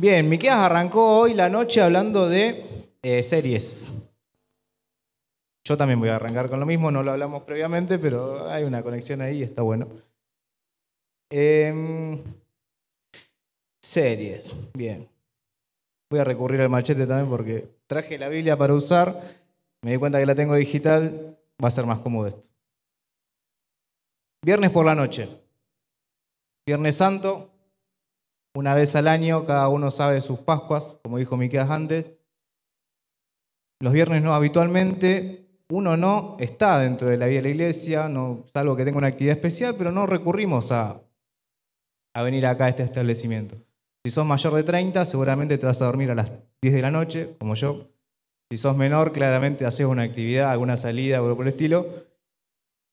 Bien, Miquel arrancó hoy la noche hablando de eh, series. Yo también voy a arrancar con lo mismo, no lo hablamos previamente, pero hay una conexión ahí y está bueno. Em, series, bien. Voy a recurrir al machete también porque traje la Biblia para usar, me di cuenta que la tengo digital, va a ser más cómodo esto. Viernes por la noche. Viernes Santo, una vez al año cada uno sabe sus Pascuas, como dijo Miquel antes. Los viernes no, habitualmente uno no está dentro de la vida de la iglesia, no, salvo que tenga una actividad especial, pero no recurrimos a, venir acá a este establecimiento. Si sos mayor de 30, seguramente te vas a dormir a las 10 de la noche, como yo. Si sos menor, claramente haces una actividad, alguna salida, algo por el estilo.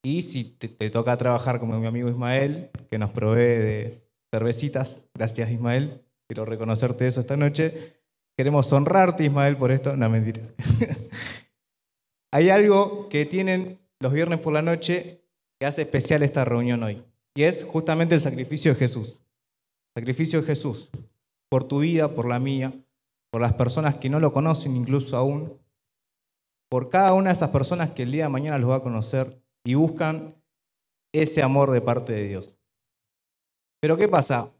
Y si te, te, toca trabajar como mi amigo Ismael, que nos provee de, cervecitas. Gracias, Ismael. Quiero reconocerte eso esta noche. Queremos honrarte, Ismael, por esto. No, mentira. Hay algo que tienen los viernes por la noche que hace especial esta reunión hoy. Y es justamente el sacrificio de Jesús. Sacrificio de Jesús. Por tu vida, por la mía, por las personas que no lo conocen incluso aún. Por cada una de esas personas que el día de mañana los va a conocer y buscan ese amor de parte de Dios. Pero ¿qué pasa?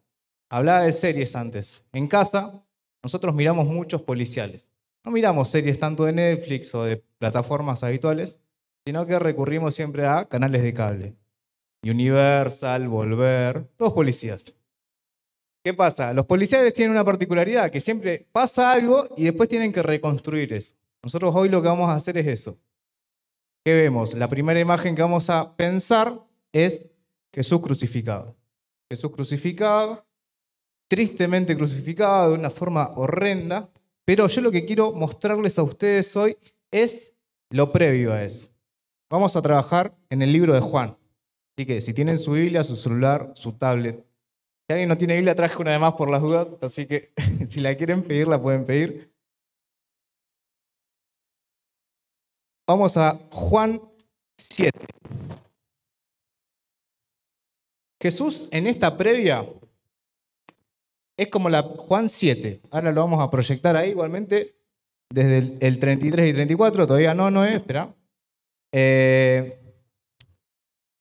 Hablaba de series antes. En casa, nosotros miramos muchos policiales. No miramos series tanto de Netflix o de plataformas habituales, sino que recurrimos siempre a canales de cable. Universal, Volver, todos policías. ¿Qué pasa? Los policiales tienen una particularidad, que siempre pasa algo y después tienen que reconstruir eso. Nosotros hoy lo que vamos a hacer es eso. ¿Qué vemos? La primera imagen que vamos a pensar es Jesús crucificado. Jesús crucificado, tristemente crucificado, de una forma horrenda, pero yo lo que quiero mostrarles a ustedes hoy es lo previo a eso. Vamos a trabajar en el libro de Juan. Así que si tienen su Biblia, su celular, su tablet. Si alguien no tiene Biblia, traje una de más por las dudas, así que si la quieren pedir, la pueden pedir. Vamos a Juan 7. Jesús en esta previa es como la Juan 7. Ahora lo vamos a proyectar ahí igualmente desde el, 33 y 34. Todavía no, no es, espera. Eh,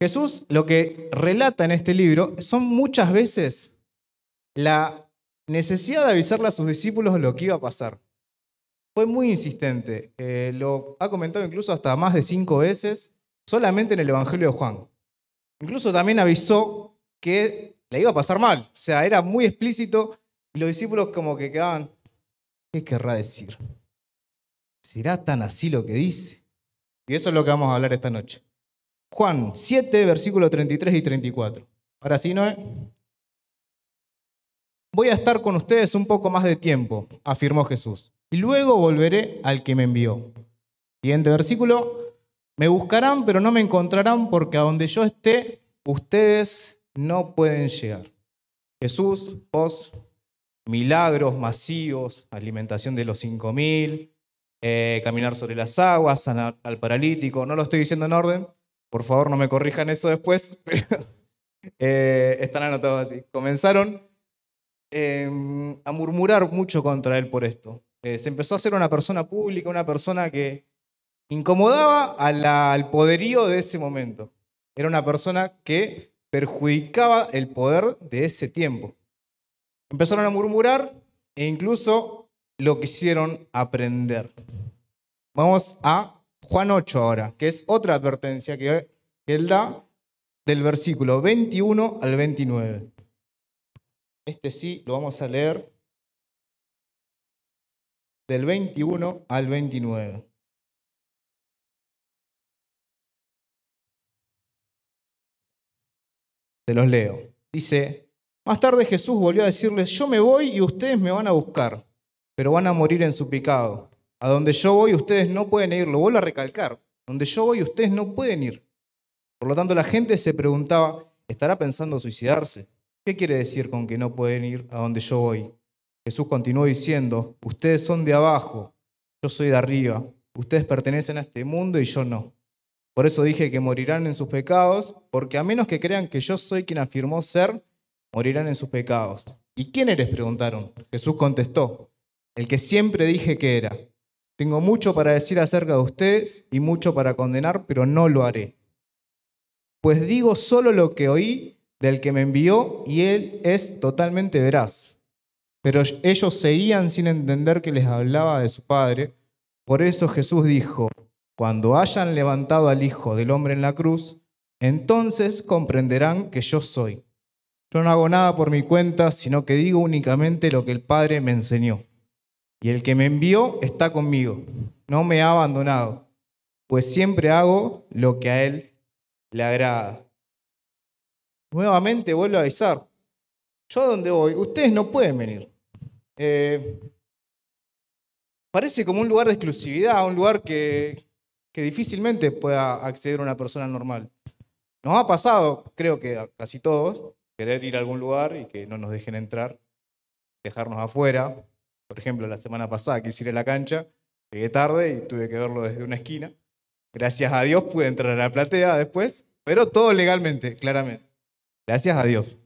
Jesús lo que relata en este libro son muchas veces la necesidad de avisarle a sus discípulos lo que iba a pasar. Fue muy insistente. Eh, lo ha comentado incluso hasta más de cinco veces solamente en el Evangelio de Juan. Incluso también avisó que le iba a pasar mal. O sea, era muy explícito y los discípulos como que quedaban, ¿qué querrá decir? ¿Será tan así lo que dice? Y eso es lo que vamos a hablar esta noche. Juan 7, versículos 33 y 34. Ahora sí, ¿no? Voy a estar con ustedes un poco más de tiempo, afirmó Jesús, y luego volveré al que me envió. Siguiente versículo. Me buscarán, pero no me encontrarán, porque a donde yo esté, ustedes no pueden llegar. Jesús, vos, milagros masivos, alimentación de los 5.000, eh, caminar sobre las aguas, sanar al paralítico, no lo estoy diciendo en orden, por favor no me corrijan eso después, pero eh, están anotados así. Comenzaron em, a murmurar mucho contra él por esto. Eh, se empezó a hacer una persona pública, una persona que incomodaba al poderío de ese momento. Era una persona que perjudicaba el poder de ese tiempo. Empezaron a murmurar e incluso lo quisieron aprender. Vamos a Juan 8 ahora, que es otra advertencia que, él da del versículo 21 al 29. Este sí lo vamos a leer del 21 al 29. los leo. Dice, más tarde Jesús volvió a decirles, yo me voy y ustedes me van a buscar, pero van a morir en su pecado. A donde yo voy ustedes no pueden ir, lo vuelvo a recalcar, donde yo voy ustedes no pueden ir. Por lo tanto, la gente se preguntaba, ¿estará pensando suicidarse? ¿Qué quiere decir con que no pueden ir a donde yo voy? Jesús continuó diciendo, ustedes son de abajo, yo soy de arriba, ustedes pertenecen a este mundo y yo no. Por eso dije que morirán en sus pecados, porque a menos que crean que yo soy quien afirmó ser, morirán en sus pecados. ¿Y quién eres? preguntaron. Jesús contestó, el que siempre dije que era. Tengo mucho para decir acerca de ustedes y mucho para condenar, pero no lo haré. Pues digo solo lo que oí del que me envió y él es totalmente veraz. Pero ellos seguían sin entender que les hablaba de su Padre. Por eso Jesús dijo, cuando hayan levantado al Hijo del Hombre en la cruz, entonces comprenderán que yo soy. Yo no hago nada por mi cuenta, sino que digo únicamente lo que el Padre me enseñó. Y el que me envió está conmigo, no me ha abandonado, pues siempre hago lo que a Él le agrada. Nuevamente vuelvo a avisar, yo a donde voy, ustedes no pueden venir. Eh, parece como un lugar de exclusividad, un lugar que, que difícilmente pueda acceder una persona normal. Nos ha pasado, creo que a casi todos, querer ir a algún lugar y que no nos dejen entrar, dejarnos afuera. Por ejemplo, la semana pasada quise ir a la cancha, llegué tarde y tuve que verlo desde una esquina. Gracias a Dios pude entrar a la platea después, pero todo legalmente, claramente. Gracias a Dios.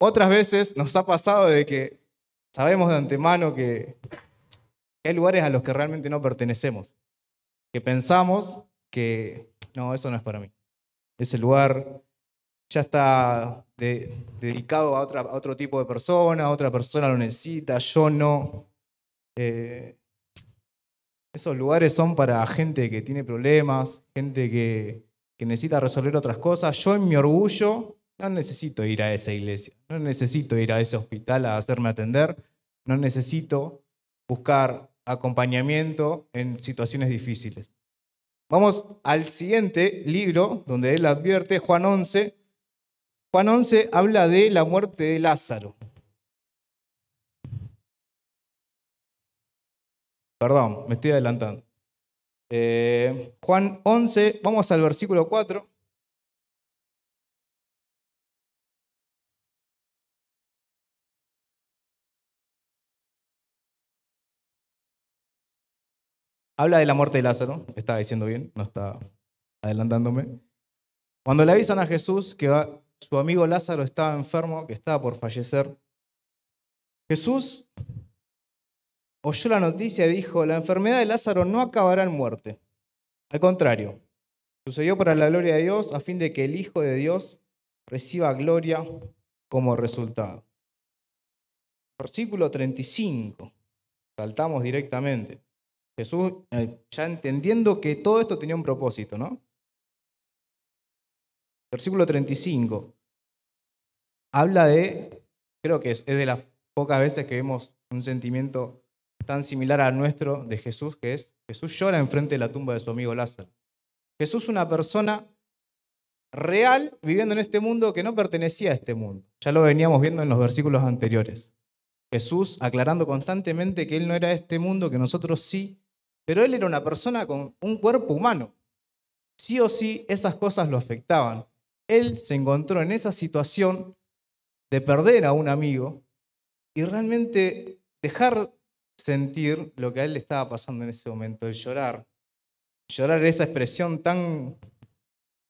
Otras veces nos ha pasado de que sabemos de antemano que hay lugares a los que realmente no pertenecemos que pensamos que no, eso no es para mí. Ese lugar ya está dedicado a, otro tipo de persona, otra persona lo necesita, yo no. Eh, esos lugares son para gente que tiene problemas, gente que, que necesita resolver otras cosas. Yo en mi orgullo no necesito ir a esa iglesia, no necesito ir a ese hospital a hacerme atender, no necesito buscar acompañamiento en situaciones difíciles. Vamos al siguiente libro donde él advierte, Juan 11. Juan 11 habla de la muerte de Lázaro. Perdón, me estoy adelantando. Eh, Juan 11, vamos al versículo 4. habla de la muerte de Lázaro, estaba diciendo bien, no está adelantándome. Cuando le avisan a Jesús que su amigo Lázaro estaba enfermo, que estaba por fallecer, Jesús oyó la noticia y dijo, la enfermedad de Lázaro no acabará en muerte. Al contrario, sucedió para la gloria de Dios a fin de que el Hijo de Dios reciba gloria como resultado. Versículo 35, saltamos directamente. Jesús eh, ya entendiendo que todo esto tenía un propósito, ¿no? Versículo 35. Habla de, creo que es, de las pocas veces que vemos un sentimiento tan similar al nuestro de Jesús, que es Jesús llora enfrente de la tumba de su amigo Lázaro. Jesús una persona real viviendo en este mundo que no pertenecía a este mundo. Ya lo veníamos viendo en los versículos anteriores. Jesús aclarando constantemente que Él no era este mundo, que nosotros sí pero él era una persona con un cuerpo humano. Sí o sí, esas cosas lo afectaban. Él se encontró en esa situación de perder a un amigo y realmente dejar sentir lo que a él le estaba pasando en ese momento, el llorar. Llorar esa expresión tan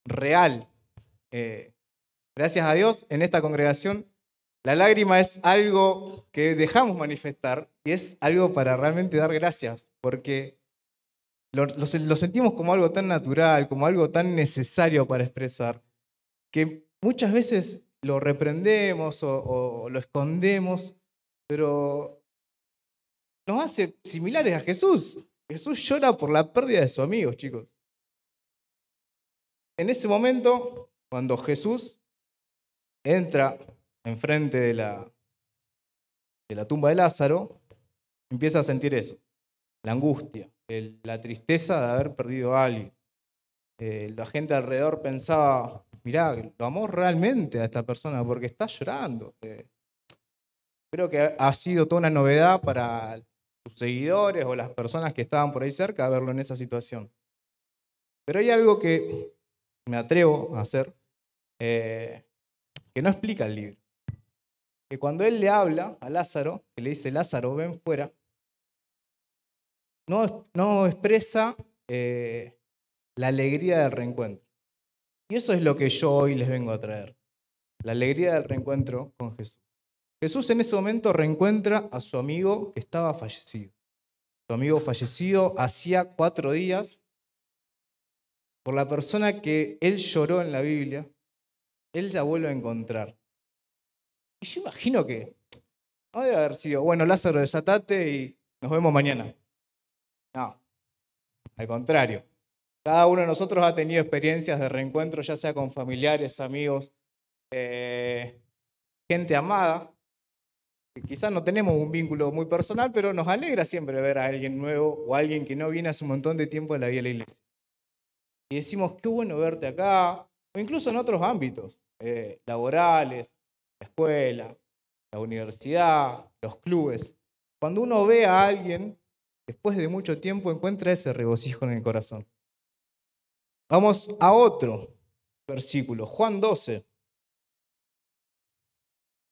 real. Eh, gracias a Dios, en esta congregación la lágrima es algo que dejamos manifestar y es algo para realmente dar gracias, porque lo, sentimos como algo tan natural, como algo tan necesario para expresar, que muchas veces lo reprendemos o, lo escondemos, pero nos hace similares a Jesús. Jesús llora por la pérdida de su amigos, chicos. En ese momento, cuando Jesús entra enfrente de la, de la tumba de Lázaro, empieza a sentir eso, la angustia, la tristeza de haber perdido a alguien. Eh, la gente alrededor pensaba, mirá, lo amó realmente a esta persona porque está llorando. Eh, creo que ha sido toda una novedad para sus seguidores o las personas que estaban por ahí cerca verlo en esa situación. Pero hay algo que me atrevo a hacer eh, que no explica el libro. Que cuando él le habla a Lázaro, que le dice, Lázaro, ven fuera, no, expresa eh, la alegría del reencuentro. Y eso es lo que yo hoy les vengo a traer, la alegría del reencuentro con Jesús. Jesús en ese momento reencuentra a su amigo que estaba fallecido. Su amigo fallecido hacía cuatro días por la persona que él lloró en la Biblia, él la vuelve a encontrar. Y yo imagino que no debe haber sido, bueno, Lázaro, desatate y nos vemos mañana. No, al contrario. Cada uno de nosotros ha tenido experiencias de reencuentro, ya sea con familiares, amigos, eh, gente amada. Quizás no tenemos un vínculo muy personal, pero nos alegra siempre ver a alguien nuevo o alguien que no viene hace un montón de tiempo en la vida de la iglesia. Y decimos, qué bueno verte acá, o incluso en otros ámbitos, eh, laborales, la escuela, la universidad, los clubes. Cuando uno ve a alguien después de mucho tiempo, encuentra ese regocijo en el corazón. Vamos a otro versículo, Juan 12,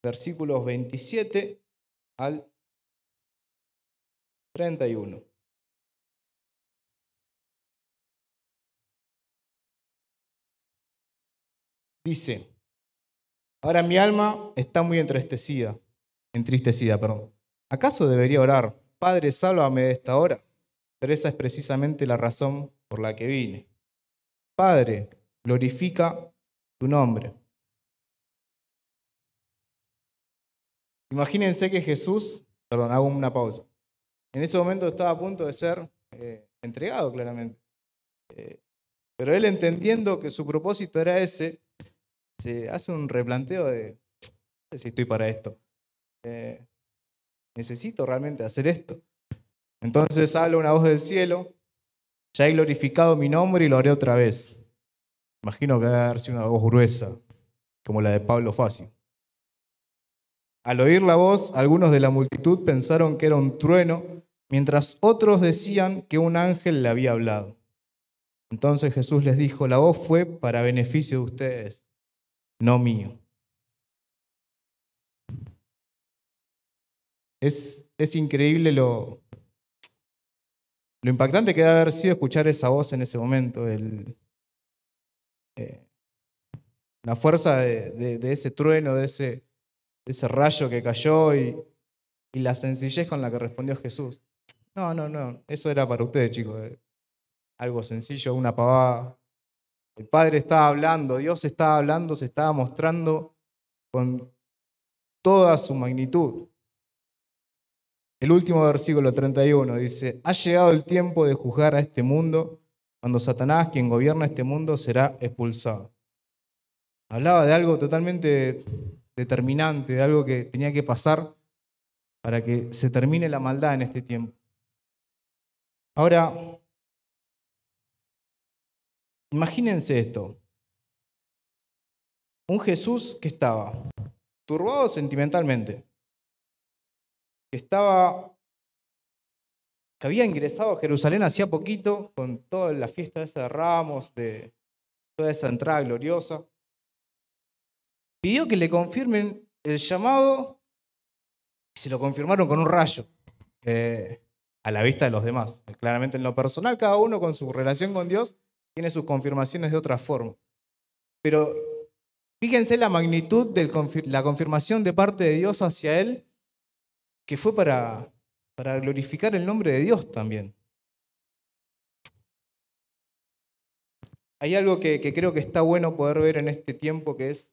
versículos 27 al 31. Dice, ahora mi alma está muy entristecida, entristecida, perdón. ¿Acaso debería orar Padre, sálvame de esta hora, pero esa es precisamente la razón por la que vine. Padre, glorifica tu nombre. Imagínense que Jesús, perdón, hago una pausa. En ese momento estaba a punto de ser eh, entregado, claramente. Eh, pero él entendiendo que su propósito era ese, se hace un replanteo de, no sé si estoy para esto. Eh, necesito realmente hacer esto. Entonces habla una voz del cielo, ya he glorificado mi nombre y lo haré otra vez. Imagino que a darse una voz gruesa, como la de Pablo fácil. Al oír la voz, algunos de la multitud pensaron que era un trueno, mientras otros decían que un ángel le había hablado. Entonces Jesús les dijo, la voz fue para beneficio de ustedes, no mío. Es, increíble lo, lo impactante que debe haber sido escuchar esa voz en ese momento, eh, la fuerza de, ese trueno, de ese, rayo que cayó y, y, la sencillez con la que respondió Jesús. No, no, no, eso era para ustedes, chicos. Eh, algo sencillo, una pavada. El Padre estaba hablando, Dios estaba hablando, se estaba mostrando con toda su magnitud. El último versículo 31 dice, ha llegado el tiempo de juzgar a este mundo cuando Satanás, quien gobierna este mundo, será expulsado. Hablaba de algo totalmente determinante, de algo que tenía que pasar para que se termine la maldad en este tiempo. Ahora, imagínense esto. Un Jesús que estaba turbado sentimentalmente, que estaba que había ingresado a Jerusalén hacía poquito con toda la fiesta de Ramos, de toda esa entrada gloriosa, pidió que le confirmen el llamado y se lo confirmaron con un rayo eh, a la vista de los demás. Claramente en lo personal, cada uno con su relación con Dios tiene sus confirmaciones de otra forma. Pero fíjense la magnitud de la confirmación de parte de Dios hacia él que fue para, para glorificar el nombre de Dios también. Hay algo que, creo que está bueno poder ver en este tiempo que es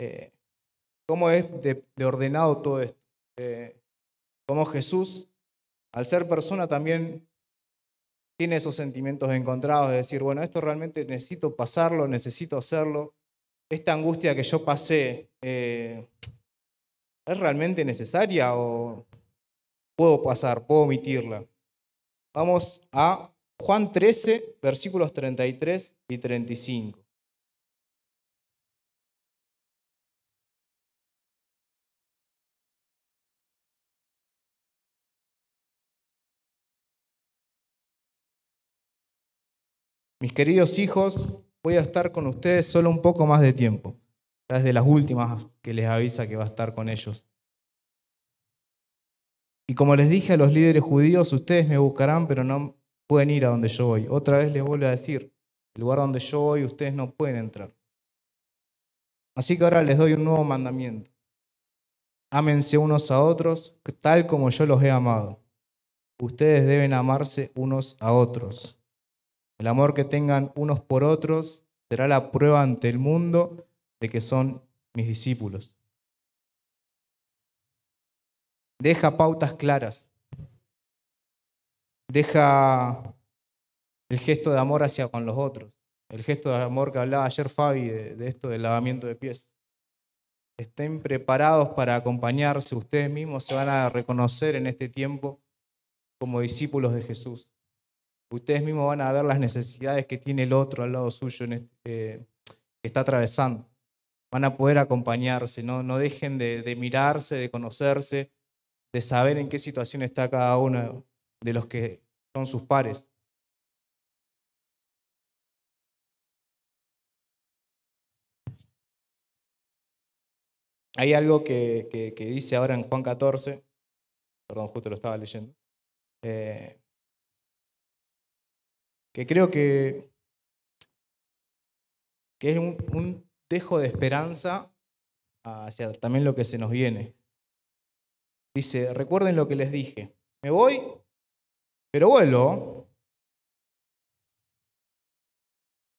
eh, cómo es de, ordenado todo esto. Eh, cómo Jesús, al ser persona, también tiene esos sentimientos encontrados de decir, bueno, esto realmente necesito pasarlo, necesito hacerlo. Esta angustia que yo pasé, eh, ¿Es realmente necesaria o puedo pasar, puedo omitirla? Vamos a Juan 13, versículos 33 y 35. Mis queridos hijos, voy a estar con ustedes solo un poco más de tiempo de las últimas que les avisa que va a estar con ellos. Y como les dije a los líderes judíos, ustedes me buscarán, pero no pueden ir a donde yo voy. Otra vez les vuelvo a decir, el lugar donde yo voy ustedes no pueden entrar. Así que ahora les doy un nuevo mandamiento. Ámense unos a otros tal como yo los he amado. Ustedes deben amarse unos a otros. El amor que tengan unos por otros será la prueba ante el mundo de que son mis discípulos. Deja pautas claras. Deja el gesto de amor hacia con los otros. El gesto de amor que hablaba ayer Fabi de, esto del lavamiento de pies. Estén preparados para acompañarse. Ustedes mismos se van a reconocer en este tiempo como discípulos de Jesús. Ustedes mismos van a ver las necesidades que tiene el otro al lado suyo este, eh, que está atravesando van a poder acompañarse, no, no dejen de, mirarse, de conocerse, de saber en qué situación está cada uno de los que son sus pares. Hay algo que, dice ahora en Juan 14, perdón, justo lo estaba leyendo, eh, que creo que, que es un, dejo de esperanza hacia también lo que se nos viene. Dice, recuerden lo que les dije, me voy, pero vuelvo.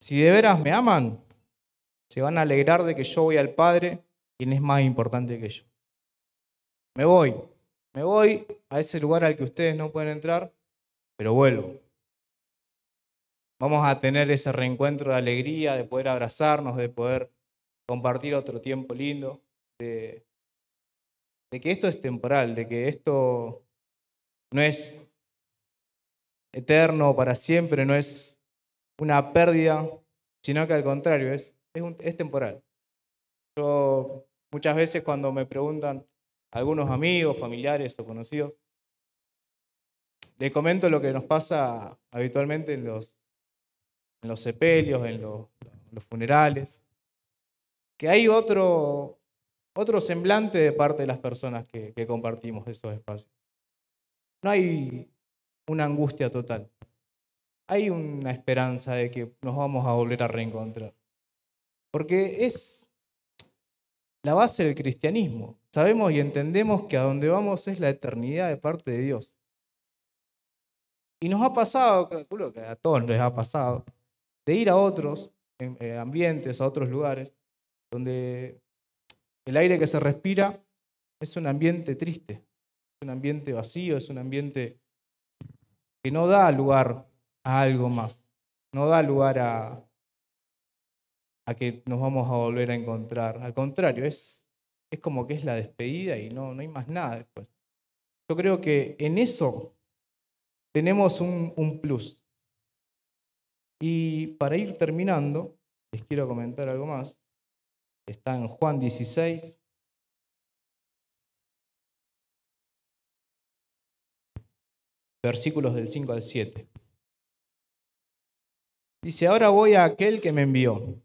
Si de veras me aman, se van a alegrar de que yo voy al Padre, quien es más importante que yo. Me voy, me voy a ese lugar al que ustedes no pueden entrar, pero vuelvo. Vamos a tener ese reencuentro de alegría, de poder abrazarnos, de poder compartir otro tiempo lindo, de, que esto es temporal, de que esto no es eterno para siempre, no es una pérdida, sino que al contrario, es, temporal. Yo muchas veces cuando me preguntan algunos amigos, familiares o conocidos, les comento lo que nos pasa habitualmente en los, en los sepelios, en los funerales que hay otro, otro semblante de parte de las personas que, compartimos esos espacios. No hay una angustia total. Hay una esperanza de que nos vamos a volver a reencontrar. Porque es la base del cristianismo. Sabemos y entendemos que a donde vamos es la eternidad de parte de Dios. Y nos ha pasado, calculo que a todos les ha pasado, de ir a otros eh, ambientes, a otros lugares, donde el aire que se respira es un ambiente triste, es un ambiente vacío, es un ambiente que no da lugar a algo más, no da lugar a, que nos vamos a volver a encontrar. Al contrario, es, es como que es la despedida y no, no hay más nada después. Yo creo que en eso tenemos un, un plus. Y para ir terminando, les quiero comentar algo más está en Juan 16. Versículos del 5 al 7. Dice, ahora voy a aquel que me envió,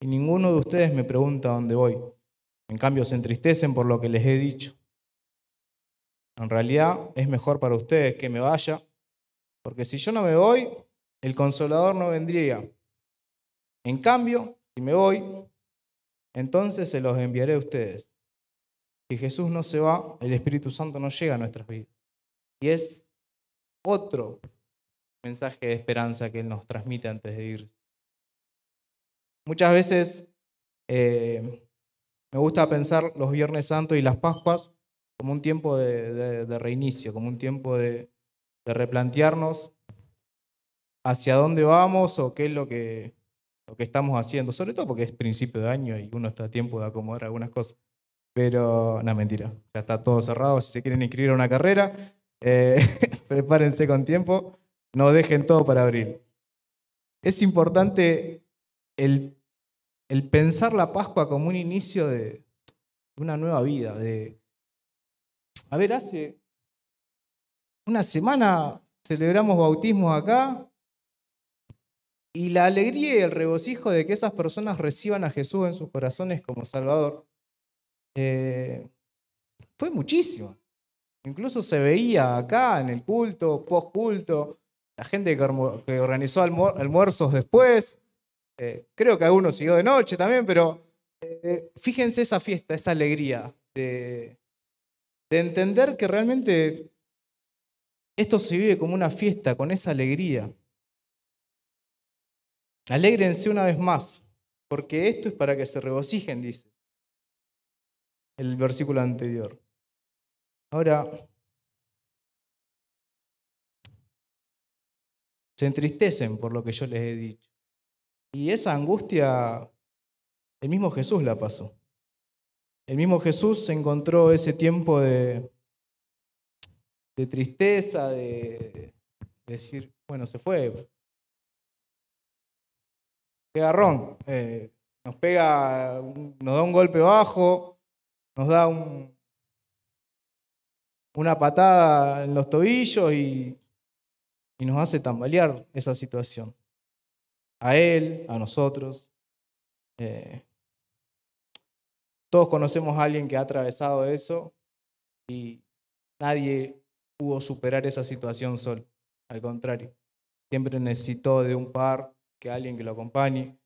y ninguno de ustedes me pregunta dónde voy. En cambio, se entristecen por lo que les he dicho. En realidad, es mejor para ustedes que me vaya, porque si yo no me voy, el consolador no vendría. En cambio, si me voy, entonces se los enviaré a ustedes. Si Jesús no se va, el Espíritu Santo no llega a nuestras vidas. Y es otro mensaje de esperanza que Él nos transmite antes de irse. Muchas veces eh, me gusta pensar los Viernes Santos y las Pascuas como un tiempo de, reinicio, como un tiempo de replantearnos hacia dónde vamos o qué es lo que lo que estamos haciendo, sobre todo porque es principio de año y uno está a tiempo de acomodar algunas cosas. Pero, no, mentira, ya está todo cerrado. Si se quieren inscribir a una carrera, eh, prepárense con tiempo, no dejen todo para abril. Es importante el, el pensar la Pascua como un inicio de una nueva vida. De... A ver, hace una semana celebramos bautismos acá, y la alegría y el regocijo de que esas personas reciban a Jesús en sus corazones como Salvador eh, fue muchísimo. Incluso se veía acá en el culto, post culto, la gente que organizó almuerzos después. Eh, creo que algunos siguió de noche también, pero eh, fíjense esa fiesta, esa alegría de entender que realmente esto se vive como una fiesta, con esa alegría. Alégrense una vez más, porque esto es para que se regocijen, dice el versículo anterior. Ahora, se entristecen por lo que yo les he dicho. Y esa angustia, el mismo Jesús la pasó. El mismo Jesús se encontró ese tiempo de, de tristeza, de decir, bueno, se fue, garrón. Eh, nos pega, nos da un golpe bajo, nos da un, una patada en los tobillos y, nos hace tambalear esa situación. A él, a nosotros. Eh, todos conocemos a alguien que ha atravesado eso y nadie pudo superar esa situación solo. Al contrario, siempre necesitó de un par que alguien que lo acompañe,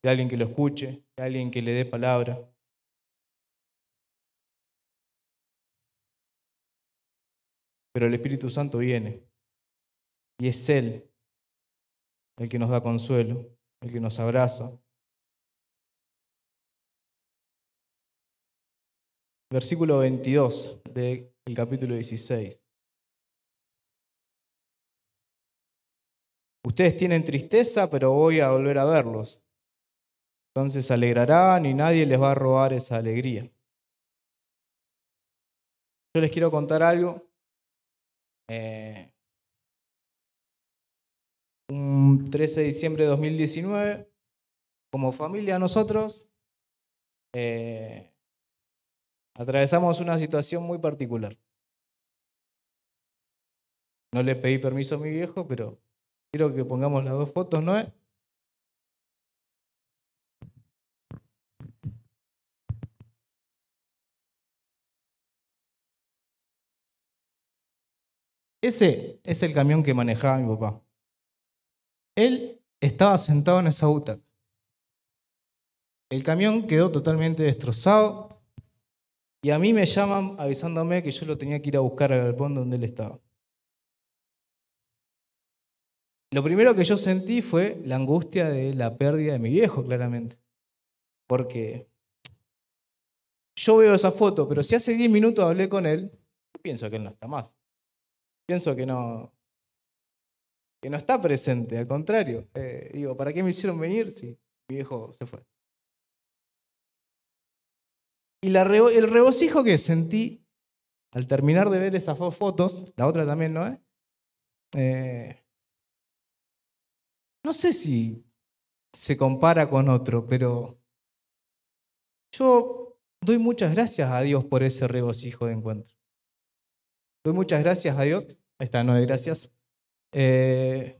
que alguien que lo escuche, que alguien que le dé palabra. Pero el Espíritu Santo viene y es Él el que nos da consuelo, el que nos abraza. Versículo 22 del capítulo 16. Ustedes tienen tristeza, pero voy a volver a verlos. Entonces alegrarán y nadie les va a robar esa alegría. Yo les quiero contar algo. Eh, un 13 de diciembre de 2019, como familia nosotros, eh, atravesamos una situación muy particular. No le pedí permiso a mi viejo, pero Quiero que pongamos las dos fotos, ¿no? Ese es el camión que manejaba mi papá. Él estaba sentado en esa butaca. El camión quedó totalmente destrozado y a mí me llaman avisándome que yo lo tenía que ir a buscar al galpón donde él estaba. Lo primero que yo sentí fue la angustia de la pérdida de mi viejo, claramente. Porque yo veo esa foto, pero si hace 10 minutos hablé con él, pienso que él no está más. Pienso que no, que no está presente, al contrario. Eh, digo, ¿para qué me hicieron venir si mi viejo se fue? Y el regocijo que sentí al terminar de ver esas fotos, la otra también, ¿no? Eh, eh no sé si se compara con otro, pero yo doy muchas gracias a Dios por ese regocijo de encuentro. Doy muchas gracias a Dios. Ahí está, no gracias. Eh,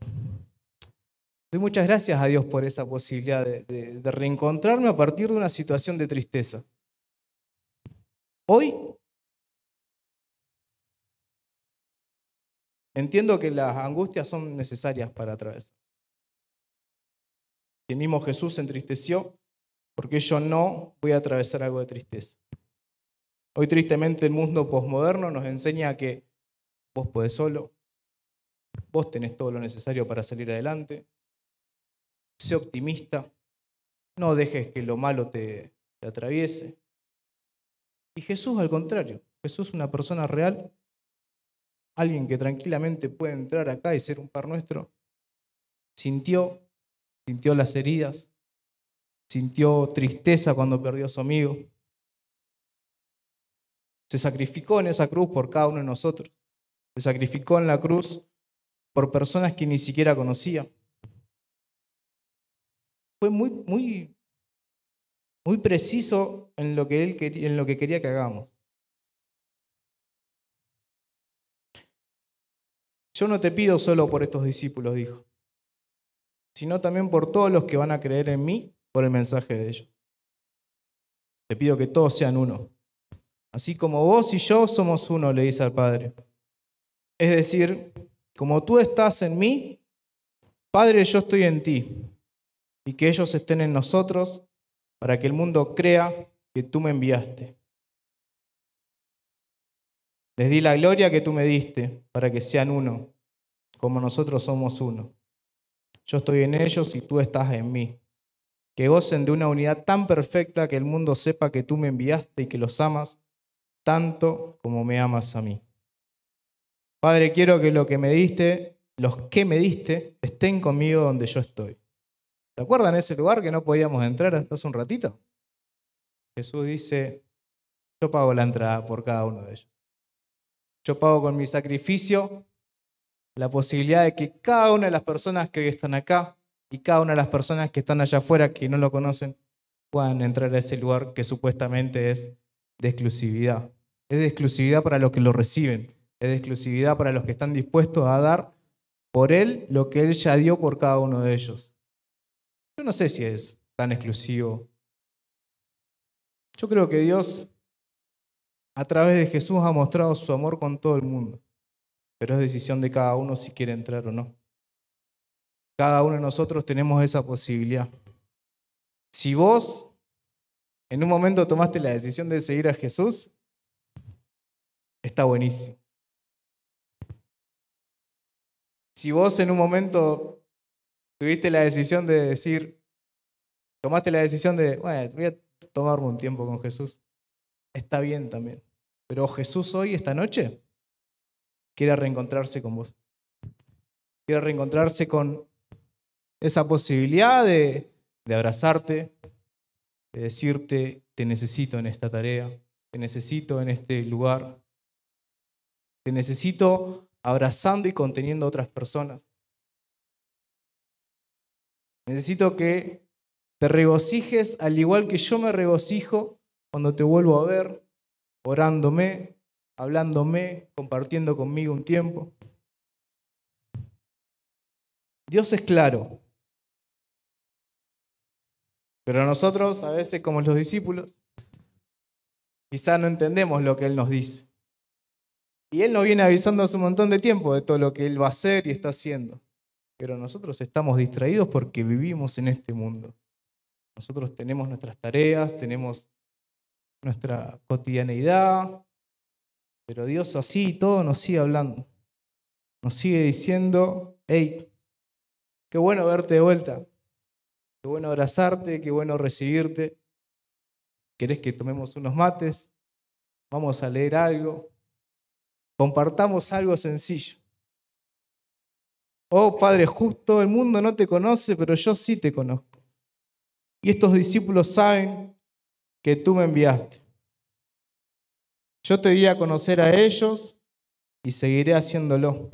doy muchas gracias a Dios por esa posibilidad de reencontrarme a partir de una situación de tristeza. Hoy entiendo que las angustias son necesarias para atravesar el mismo Jesús se entristeció porque yo no voy a atravesar algo de tristeza. Hoy tristemente el mundo posmoderno nos enseña que vos podés solo, vos tenés todo lo necesario para salir adelante, sé optimista, no dejes que lo malo te, te atraviese. Y Jesús al contrario, Jesús es una persona real, alguien que tranquilamente puede entrar acá y ser un par nuestro, sintió sintió las heridas, sintió tristeza cuando perdió a su amigo. Se sacrificó en esa cruz por cada uno de nosotros. Se sacrificó en la cruz por personas que ni siquiera conocía. Fue muy, muy, muy preciso en lo que él en lo que quería que hagamos. Yo no te pido solo por estos discípulos, dijo sino también por todos los que van a creer en mí por el mensaje de ellos. Te pido que todos sean uno. Así como vos y yo somos uno, le dice al Padre. Es decir, como tú estás en mí, Padre, yo estoy en ti, y que ellos estén en nosotros, para que el mundo crea que tú me enviaste. Les di la gloria que tú me diste, para que sean uno, como nosotros somos uno. Yo estoy en ellos y tú estás en mí. Que gocen de una unidad tan perfecta que el mundo sepa que tú me enviaste y que los amas tanto como me amas a mí. Padre, quiero que lo que me diste, los que me diste, estén conmigo donde yo estoy. ¿Te en ese lugar que no podíamos entrar hasta hace un ratito? Jesús dice, yo pago la entrada por cada uno de ellos. Yo pago con mi sacrificio la posibilidad de que cada una de las personas que hoy están acá y cada una de las personas que están allá afuera que no lo conocen puedan entrar a ese lugar que supuestamente es de exclusividad. Es de exclusividad para los que lo reciben, es de exclusividad para los que están dispuestos a dar por Él lo que Él ya dio por cada uno de ellos. Yo no sé si es tan exclusivo. Yo creo que Dios a través de Jesús ha mostrado su amor con todo el mundo pero es decisión de cada uno si quiere entrar o no. Cada uno de nosotros tenemos esa posibilidad. Si vos en un momento tomaste la decisión de seguir a Jesús, está buenísimo. Si vos en un momento tuviste la decisión de decir, tomaste la decisión de, bueno, voy a tomarme un tiempo con Jesús, está bien también. Pero Jesús hoy, esta noche, quiere reencontrarse con vos. Quiere reencontrarse con esa posibilidad de, abrazarte, de decirte, te necesito en esta tarea, te necesito en este lugar, te necesito abrazando y conteniendo a otras personas. Necesito que te regocijes al igual que yo me regocijo cuando te vuelvo a ver, orándome, hablándome, compartiendo conmigo un tiempo. Dios es claro, pero nosotros a veces como los discípulos quizá no entendemos lo que Él nos dice. Y Él nos viene avisando hace un montón de tiempo de todo lo que Él va a hacer y está haciendo. Pero nosotros estamos distraídos porque vivimos en este mundo. Nosotros tenemos nuestras tareas, tenemos nuestra cotidianeidad, pero Dios así y todo nos sigue hablando. Nos sigue diciendo, hey, qué bueno verte de vuelta. Qué bueno abrazarte, qué bueno recibirte. ¿Querés que tomemos unos mates? Vamos a leer algo. Compartamos algo sencillo. Oh Padre justo, el mundo no te conoce, pero yo sí te conozco. Y estos discípulos saben que tú me enviaste. Yo te di a conocer a ellos y seguiré haciéndolo.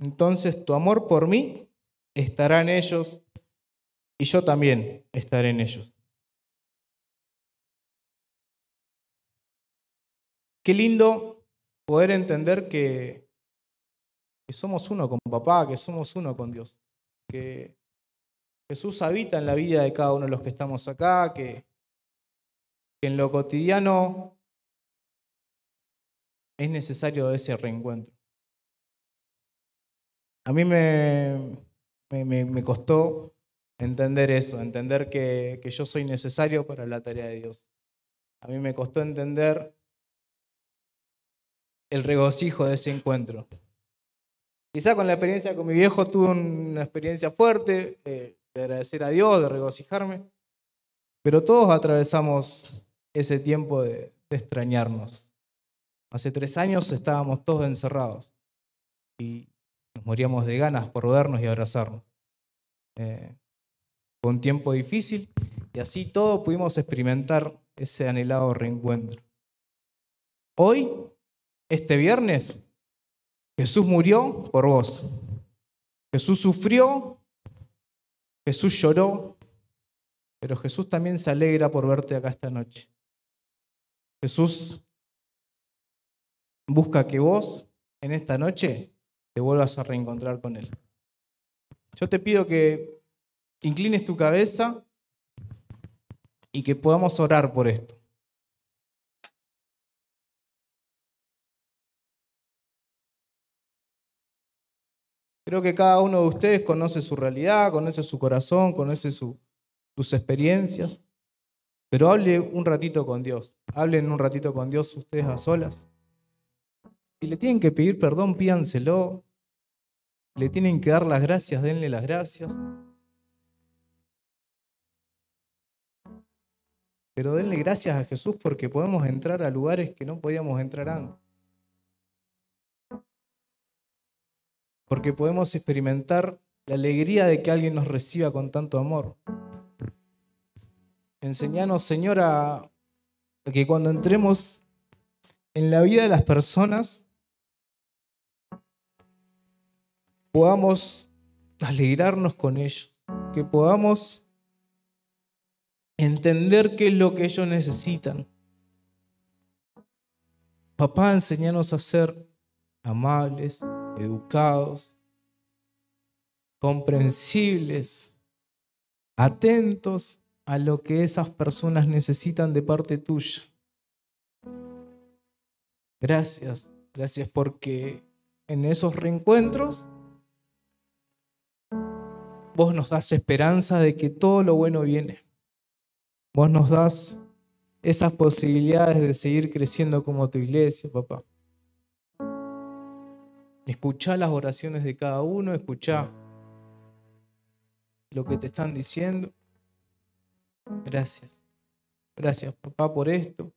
Entonces tu amor por mí estará en ellos y yo también estaré en ellos. Qué lindo poder entender que, somos uno con papá, que somos uno con Dios, que Jesús habita en la vida de cada uno de los que estamos acá, que en lo cotidiano es necesario ese reencuentro. A mí me, me, costó entender eso, entender que, yo soy necesario para la tarea de Dios. A mí me costó entender el regocijo de ese encuentro. Quizá con la experiencia con mi viejo tuve una experiencia fuerte eh, de agradecer a Dios, de regocijarme, pero todos atravesamos ese tiempo de, de extrañarnos Hace tres años estábamos todos encerrados y nos moríamos de ganas por vernos y abrazarnos. Eh, fue un tiempo difícil y así todos pudimos experimentar ese anhelado reencuentro. Hoy, este viernes, Jesús murió por vos. Jesús sufrió, Jesús lloró, pero Jesús también se alegra por verte acá esta noche. Jesús busca que vos en esta noche te vuelvas a reencontrar con Él. Yo te pido que, inclines tu cabeza y que podamos orar por esto. Creo que cada uno de ustedes conoce su realidad, conoce su corazón, conoce sus experiencias. Pero hable un ratito con Dios. Hablen un ratito con Dios ustedes a solas. Y le tienen que pedir perdón, pídanselo. Le tienen que dar las gracias, denle las gracias. Pero denle gracias a Jesús porque podemos entrar a lugares que no podíamos entrar antes. Porque podemos experimentar la alegría de que alguien nos reciba con tanto amor. Enseñanos, Señor, a que cuando entremos en la vida de las personas, podamos alegrarnos con ellos, que podamos entender qué es lo que ellos necesitan. Papá, enséñanos a ser amables, educados, comprensibles, atentos a lo que esas personas necesitan de parte tuya. Gracias, gracias porque en esos reencuentros vos nos das esperanza de que todo lo bueno viene. Vos nos das esas posibilidades de seguir creciendo como tu iglesia, papá. Escucha las oraciones de cada uno, escucha lo que te están diciendo. Gracias. Gracias, papá, por esto.